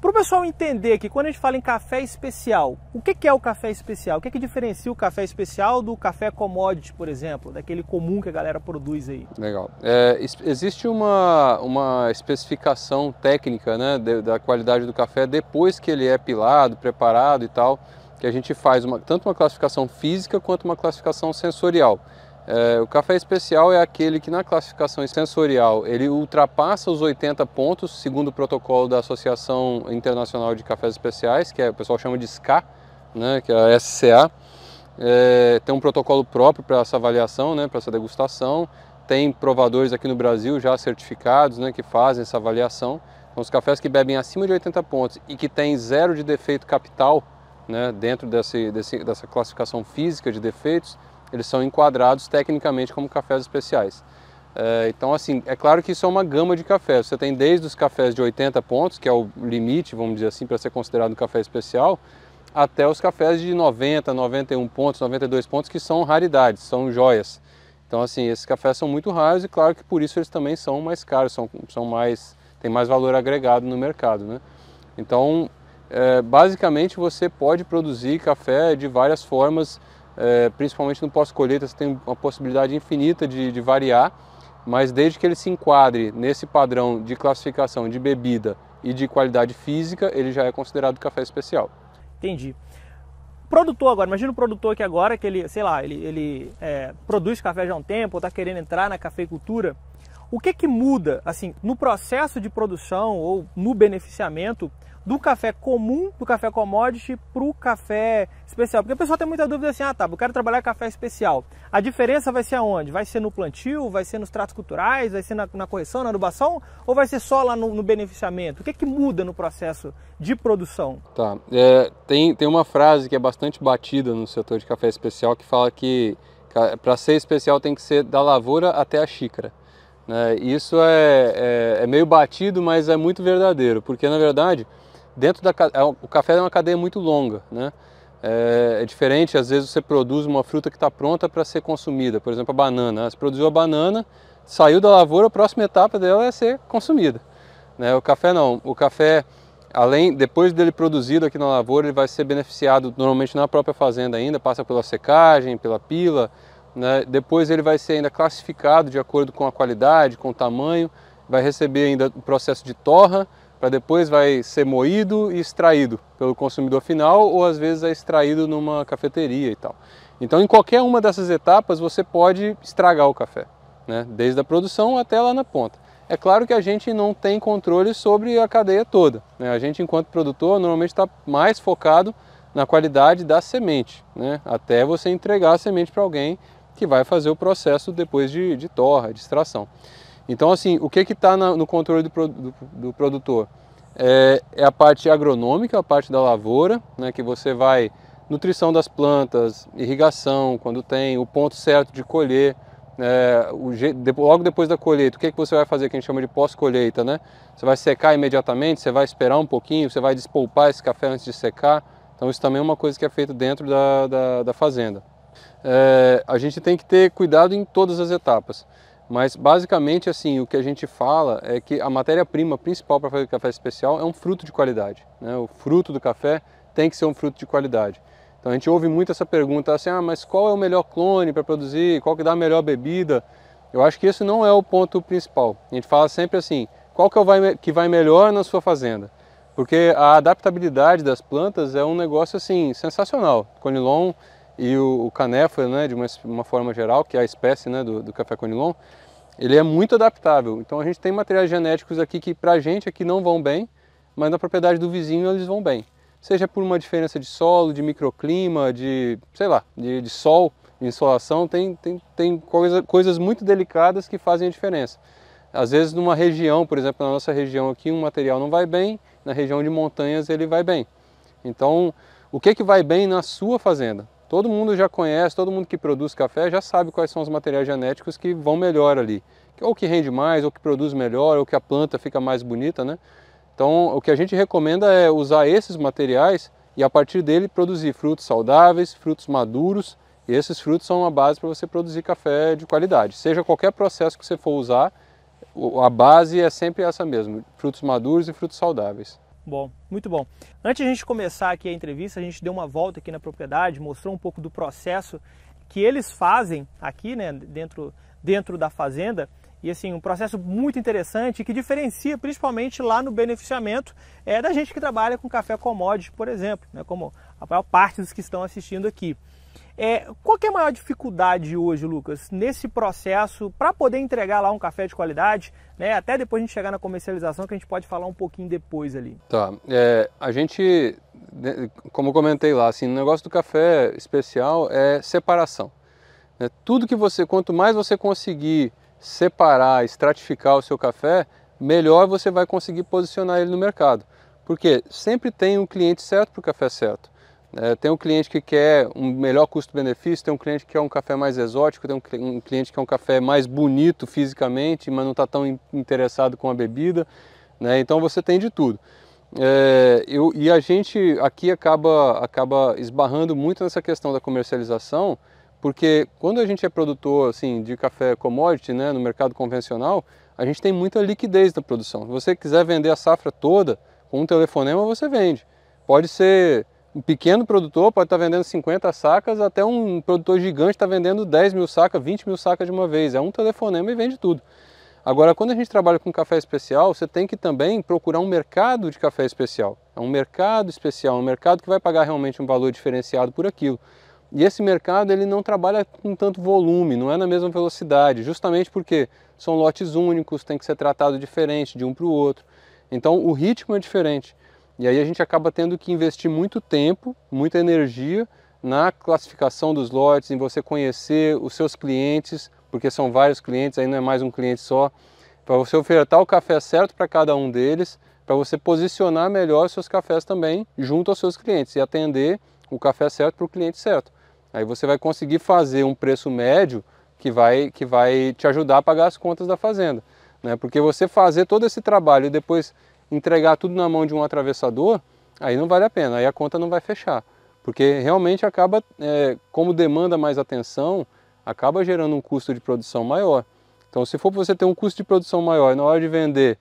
Para o pessoal entender que quando a gente fala em café especial, o que é o café especial? O que, é que diferencia o café especial do café commodity, por exemplo, daquele comum que a galera produz aí? Legal. É, existe uma, uma especificação técnica né, da qualidade do café depois que ele é pilado, preparado e tal, que a gente faz uma, tanto uma classificação física quanto uma classificação sensorial. É, o café especial é aquele que na classificação sensorial ele ultrapassa os 80 pontos, segundo o protocolo da Associação Internacional de Cafés Especiais, que é, o pessoal chama de SCA, né, que é a SCA. É, tem um protocolo próprio para essa avaliação, né, para essa degustação. Tem provadores aqui no Brasil já certificados né, que fazem essa avaliação. Então, os cafés que bebem acima de 80 pontos e que têm zero de defeito capital né, dentro desse, desse, dessa classificação física de defeitos, eles são enquadrados tecnicamente como cafés especiais. É, então, assim, é claro que isso é uma gama de cafés. Você tem desde os cafés de 80 pontos, que é o limite, vamos dizer assim, para ser considerado um café especial, até os cafés de 90, 91 pontos, 92 pontos, que são raridades, são joias. Então, assim, esses cafés são muito raros e claro que por isso eles também são mais caros, são, são mais, tem mais valor agregado no mercado, né? Então, é, basicamente você pode produzir café de várias formas, é, principalmente no pós-colheita, você tem uma possibilidade infinita de, de variar, mas desde que ele se enquadre nesse padrão de classificação de bebida e de qualidade física, ele já é considerado café especial. Entendi produtor agora, imagina o produtor que agora, que ele, sei lá, ele, ele é, produz café já há um tempo, ou está querendo entrar na cafeicultura, o que, que muda assim no processo de produção ou no beneficiamento do café comum, do café commodity, para o café especial? Porque a pessoa tem muita dúvida assim, ah tá, eu quero trabalhar café especial. A diferença vai ser aonde? Vai ser no plantio, vai ser nos tratos culturais, vai ser na, na correção, na adubação, ou vai ser só lá no, no beneficiamento? O que, que muda no processo de produção? Tá, é, tem, tem uma frase que é bastante batida no setor de café especial que fala que para ser especial tem que ser da lavoura até a xícara. Né? Isso é, é, é, meio batido, mas é muito verdadeiro, porque na verdade dentro da é o café é uma cadeia muito longa, né? É, é diferente, às vezes você produz uma fruta que está pronta para ser consumida, por exemplo a banana. Você produziu a banana, saiu da lavoura, a próxima etapa dela é ser consumida. Né? O café não. O café, além depois dele produzido aqui na lavoura, ele vai ser beneficiado normalmente na própria fazenda ainda, passa pela secagem, pela pila, né? Depois ele vai ser ainda classificado de acordo com a qualidade, com o tamanho, vai receber ainda o processo de torra, para depois vai ser moído e extraído pelo consumidor final ou às vezes é extraído numa cafeteria e tal. Então em qualquer uma dessas etapas você pode estragar o café, né? desde a produção até lá na ponta. É claro que a gente não tem controle sobre a cadeia toda. Né? A gente, enquanto produtor, normalmente está mais focado na qualidade da semente, né? até você entregar a semente para alguém que vai fazer o processo depois de, de torra, de extração. Então, assim, o que está no controle do, do, do produtor? É, é, a parte agronômica, a parte da lavoura, né, que você vai nutrição das plantas, irrigação, quando tem, o ponto certo de colher, é, o, logo depois da colheita, o que, que você vai fazer que a gente chama de pós-colheita, né? Você vai secar imediatamente, você vai esperar um pouquinho, você vai despolpar esse café antes de secar. Então isso também é uma coisa que é feito dentro da, da, da fazenda. É, a gente tem que ter cuidado em todas as etapas. Mas basicamente assim, o que a gente fala é que a matéria-prima principal para fazer café especial é um fruto de qualidade. Né? O fruto do café tem que ser um fruto de qualidade. Então a gente ouve muito essa pergunta assim, ah, mas qual é o melhor clone para produzir? Qual que dá a melhor bebida? Eu acho que esse não é o ponto principal. A gente fala sempre assim, qual que é vai, que vai melhor na sua fazenda? Porque a adaptabilidade das plantas é um negócio assim sensacional. Conilon e o, o né, de uma, uma, forma geral, que é a espécie né, do, do café conilon, ele é muito adaptável. Então a gente tem materiais genéticos aqui que para a gente aqui não vão bem, mas na propriedade do vizinho eles vão bem. Seja por uma diferença de solo, de microclima, de, sei lá, de, de sol, de insolação, tem, tem, tem coisa, coisas muito delicadas que fazem a diferença. Às vezes numa região, por exemplo, na nossa região aqui, um material não vai bem, na região de montanhas ele vai bem. Então, o que, é que vai bem na sua fazenda? Todo mundo já conhece, todo mundo que produz café já sabe quais são os materiais genéticos que vão melhor ali. Ou que rende mais, ou que produz melhor, ou que a planta fica mais bonita, né? Então, o que a gente recomenda é usar esses materiais e a partir dele produzir frutos saudáveis, frutos maduros. E esses frutos são a base para você produzir café de qualidade. Seja qualquer processo que você for usar, a base é sempre essa mesmo: frutos maduros e frutos saudáveis. Bom, muito bom. Antes de a gente começar aqui a entrevista, a gente deu uma volta aqui na propriedade, mostrou um pouco do processo que eles fazem aqui, né, dentro, dentro da fazenda. E assim, um processo muito interessante que diferencia principalmente lá no beneficiamento é da gente que trabalha com café commodity, por exemplo, né, como a maior parte dos que estão assistindo aqui. É, qual que é a maior dificuldade hoje, Lucas, nesse processo para poder entregar lá um café de qualidade, né? Até depois a gente chegar na comercialização, que a gente pode falar um pouquinho depois ali. Tá. É, a gente, né, como comentei lá, assim, o negócio do café especial é separação. Né? Tudo que você, quanto mais você conseguir separar, estratificar o seu café, melhor você vai conseguir posicionar ele no mercado. Porque sempre tem um cliente certo para o café certo. É, tem um cliente que quer um melhor custo-benefício, tem um cliente que quer um café mais exótico, tem um, cliente que quer um café mais bonito fisicamente, mas não está tão interessado com a bebida. Né? Então você tem de tudo. É, eu, e a gente aqui acaba, acaba esbarrando muito nessa questão da comercialização, porque quando a gente é produtor assim, de café commodity né, no mercado convencional, a gente tem muita liquidez na produção. Se você quiser vender a safra toda, com um telefonema você vende. Pode ser um pequeno produtor pode estar tá vendendo 50 sacas, até um produtor gigante está vendendo 10 mil sacas, 20 mil sacas de uma vez. É um telefonema e vende tudo. Agora, quando a gente trabalha com café especial, você tem que também procurar um mercado de café especial. É um mercado especial, um mercado que vai pagar realmente um valor diferenciado por aquilo. E esse mercado ele não trabalha com tanto volume, não é na mesma velocidade, justamente porque são lotes únicos, tem que ser tratado diferente de um para o outro. Então o ritmo é diferente. E aí a gente acaba tendo que investir muito tempo, muita energia na classificação dos lotes, em você conhecer os seus clientes, porque são vários clientes, aí não é mais um cliente só, para você ofertar o café certo para cada um deles, para você posicionar melhor os seus cafés também junto aos seus clientes e atender o café certo para o cliente certo. Aí você vai conseguir fazer um preço médio que vai, que vai te ajudar a pagar as contas da fazenda. Né? Porque você fazer todo esse trabalho e depois entregar tudo na mão de um atravessador, aí não vale a pena, aí a conta não vai fechar. Porque realmente acaba, é, como demanda mais atenção, acaba gerando um custo de produção maior. Então, se for você ter um custo de produção maior na hora de vender,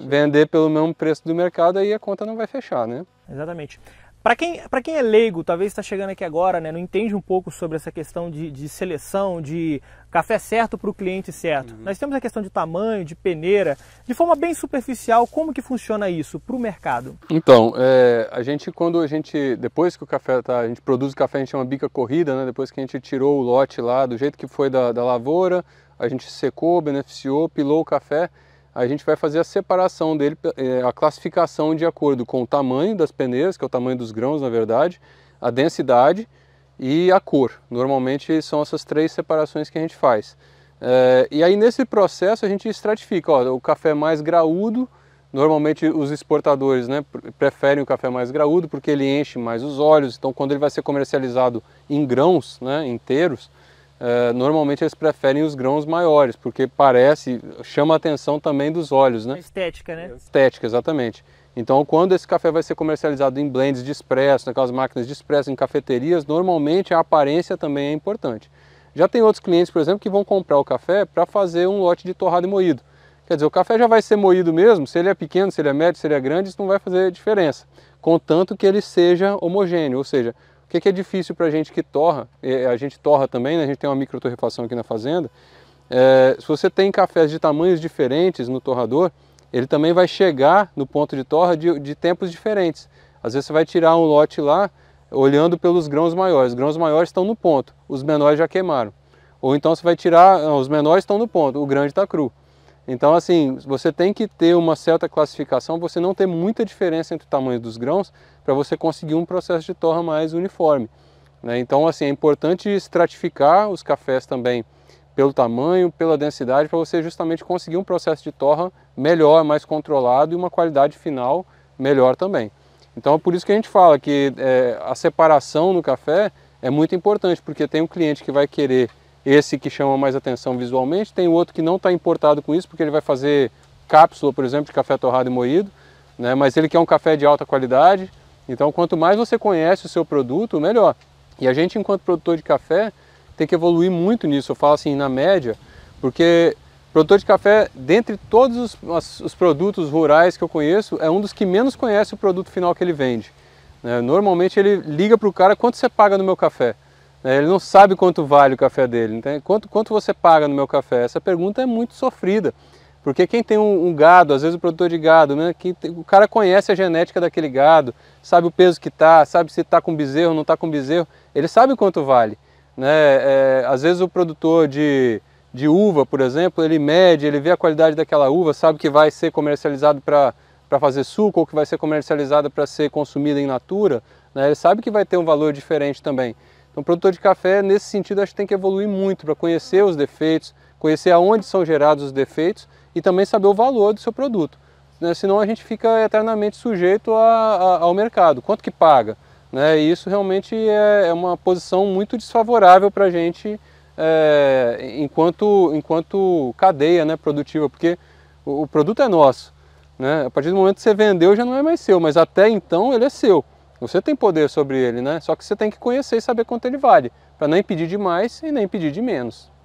vender pelo mesmo preço do mercado, aí a conta não vai fechar, né? Exatamente. Para quem, quem é leigo, talvez está chegando aqui agora, né, não entende um pouco sobre essa questão de, de seleção, de café certo para o cliente certo. Uhum. Nós temos a questão de tamanho, de peneira, de forma bem superficial, como que funciona isso para o mercado? Então, é, a gente quando a gente, depois que o café, tá, a gente produz o café, a gente chama bica corrida, né, depois que a gente tirou o lote lá, do jeito que foi da, da lavoura, a gente secou, beneficiou, pilou o café, a gente vai fazer a separação dele, é, a classificação de acordo com o tamanho das peneiras, que é o tamanho dos grãos na verdade, a densidade e a cor. Normalmente são essas três separações que a gente faz. É, e aí nesse processo a gente estratifica, ó, o café mais graúdo, normalmente os exportadores né, preferem o café mais graúdo porque ele enche mais os olhos, então quando ele vai ser comercializado em grãos né, inteiros, eh, normalmente eles preferem os grãos maiores, porque parece, chama a atenção também dos olhos, né? Estética, né? Estética, exatamente. Então, quando esse café vai ser comercializado em blends de expresso, naquelas máquinas de expresso, em cafeterias, normalmente a aparência também é importante. Já tem outros clientes, por exemplo, que vão comprar o café para fazer um lote de torrado e moído. Quer dizer, o café já vai ser moído mesmo, se ele é pequeno, se ele é médio, se ele é grande, isso não vai fazer diferença, contanto que ele seja homogêneo, ou seja, o que, é que é difícil para a gente que torra, a gente torra também, né? a gente tem uma micro torrefação aqui na fazenda, é, se você tem cafés de tamanhos diferentes no torrador, ele também vai chegar no ponto de torra de, de tempos diferentes. Às vezes você vai tirar um lote lá, olhando pelos grãos maiores. Os grãos maiores estão no ponto, os menores já queimaram. Ou então você vai tirar, não, ah, os menores estão no ponto, o grande está cru. Então, assim, você tem que ter uma certa classificação, você não ter muita diferença entre o tamanho dos grãos para você conseguir um processo de torra mais uniforme. Né? Então, assim, é importante estratificar os cafés também pelo tamanho, pela densidade, para você justamente conseguir um processo de torra melhor, mais controlado e uma qualidade final melhor também. Então é por isso que a gente fala que é, a separação no café é muito importante, porque tem um cliente que vai querer esse que chama mais atenção visualmente, tem o outro que não está importado com isso, porque ele vai fazer cápsula, por exemplo, de café torrado e moído, né? mas ele quer um café de alta qualidade, então quanto mais você conhece o seu produto, melhor. E a gente, enquanto produtor de café, tem que evoluir muito nisso, eu falo assim, na média, porque produtor de café, dentre todos os, os produtos rurais que eu conheço, é um dos que menos conhece o produto final que ele vende. Né? Normalmente ele liga para o cara, quanto você paga no meu café? Né? Ele não sabe quanto vale o café dele. Entende? Quanto, quanto você paga no meu café? Essa pergunta é muito sofrida. Porque quem tem um, um gado, às vezes o produtor de gado, né, o cara conhece a genética daquele gado, sabe o peso que está, sabe se está com bezerro, não está com bezerro, ele sabe quanto vale. Né? É, às vezes o produtor de, de uva, por exemplo, ele mede, ele vê a qualidade daquela uva, sabe que vai ser comercializado para para fazer suco ou que vai ser comercializada para ser consumida em natura, né, ele sabe que vai ter um valor diferente também. Então, produtor de café, nesse sentido, acho que tem que evoluir muito para conhecer os defeitos, conhecer aonde são gerados os defeitos e também saber o valor do seu produto. Né? Senão a gente fica eternamente sujeito a, a, ao mercado, quanto que paga. Né? E isso realmente é, é uma posição muito desfavorável para a gente é, enquanto, enquanto cadeia né, produtiva, porque o, o produto é nosso. Né? A partir do momento que você vendeu já não é mais seu, mas até então ele é seu. Você tem poder sobre ele, né? Só que você tem que conhecer e saber quanto ele vale, para não impedir de mais e nem impedir de menos.